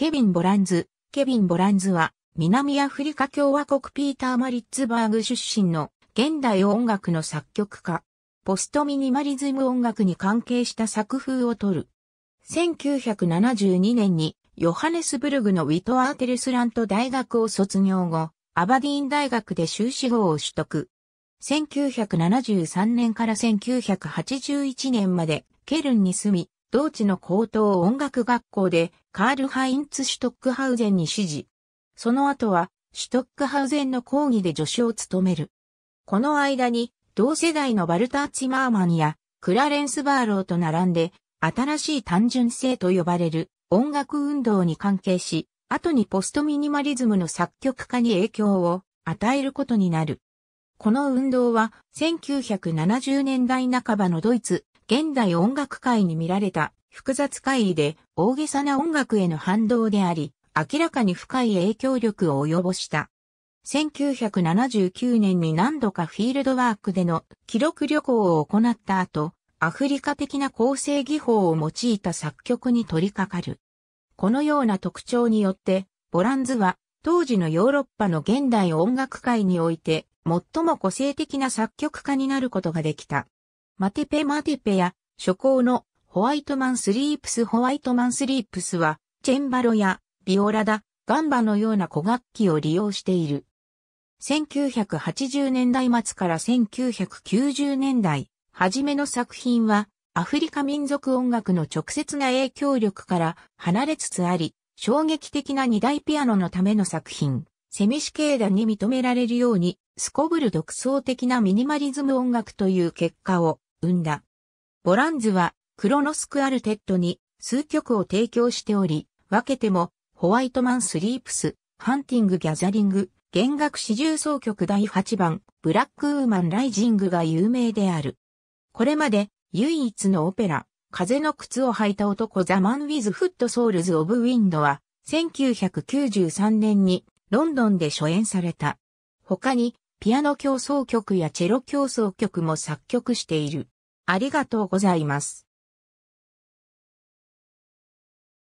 ケビン・ボランズ。ケビン・ボランズは、南アフリカ共和国ピーター・マリッツバーグ出身の現代音楽の作曲家。ポストミニマリズム音楽に関係した作風を取る。1972年にヨハネスブルグのウィトアーテルスラント大学を卒業後、アバディーン大学で修士号を取得。1973年から1981年までケルンに住み、同地の高等音楽学校でカール・ハインツ・シュトックハウゼンに指示。その後は、シュトックハウゼンの講義で助手を務める。この間に、同世代のバルター・チマーマンやクラレンス・バーローと並んで、新しい単純性と呼ばれる音楽運動に関係し、後にポストミニマリズムの作曲家に影響を与えることになる。この運動は1970年代半ばのドイツ現代音楽界に見られた複雑怪異で大げさな音楽への反動であり、明らかに深い影響力を及ぼした。1979年に何度かフィールドワークでの記録旅行を行った後、アフリカ的な構成技法を用いた作曲に取り掛かる。このような特徴によって、ボランズは当時のヨーロッパの現代音楽界において最も個性的な作曲家になることができた。マテペマテペや、初行のホワイトマンスリープスホワイトマンスリープスは、チェンバロやビオラだ、ガンバのような古楽器を利用している。1980年代末から1990年代、初めの作品は、アフリカ民族音楽の直接な影響力から離れつつあり、衝撃的な二大ピアノのための作品、セミシケーダに認められるように、すこぶる独創的なミニマリズム音楽という結果を生んだ。ボランズは、クロノスクアルテッドに数曲を提供しており、分けても、ホワイトマンスリープス、ハンティングギャザリング、弦楽四重奏曲第8番、ブラックウーマンライジングが有名である。これまで、唯一のオペラ、風の靴を履いた男ザ・マン・ウィズ・フット・ソウルズ・オブ・ウィンドは、1993年にロンドンで初演された。他に、ピアノ競争曲やチェロ競争曲も作曲している。ありがとうございます。